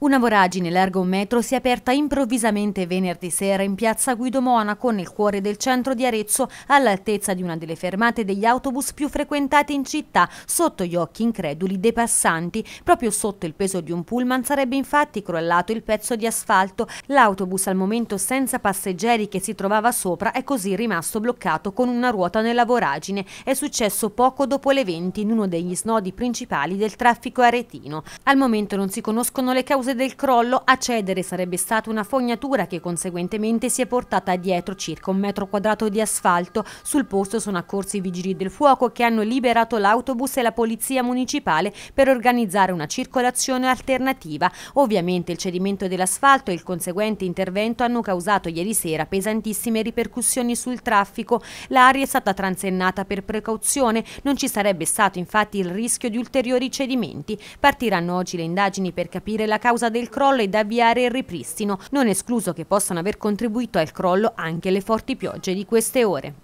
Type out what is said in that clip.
Una voragine largo un metro si è aperta improvvisamente venerdì sera in piazza Guido Monaco, nel cuore del centro di Arezzo, all'altezza di una delle fermate degli autobus più frequentate in città, sotto gli occhi increduli dei passanti. Proprio sotto il peso di un pullman sarebbe infatti crollato il pezzo di asfalto. L'autobus, al momento senza passeggeri che si trovava sopra, è così rimasto bloccato con una ruota nella voragine. È successo poco dopo le 20 in uno degli snodi principali del traffico aretino. Al momento non si conoscono le cause cause del crollo, a cedere sarebbe stata una fognatura che conseguentemente si è portata dietro circa un metro quadrato di asfalto. Sul posto sono accorsi i vigili del fuoco che hanno liberato l'autobus e la polizia municipale per organizzare una circolazione alternativa. Ovviamente il cedimento dell'asfalto e il conseguente intervento hanno causato ieri sera pesantissime ripercussioni sul traffico. L'aria è stata transennata per precauzione, non ci sarebbe stato infatti il rischio di ulteriori cedimenti. Partiranno oggi le indagini per capire la causa causa del crollo ed avviare il ripristino, non escluso che possano aver contribuito al crollo anche le forti piogge di queste ore.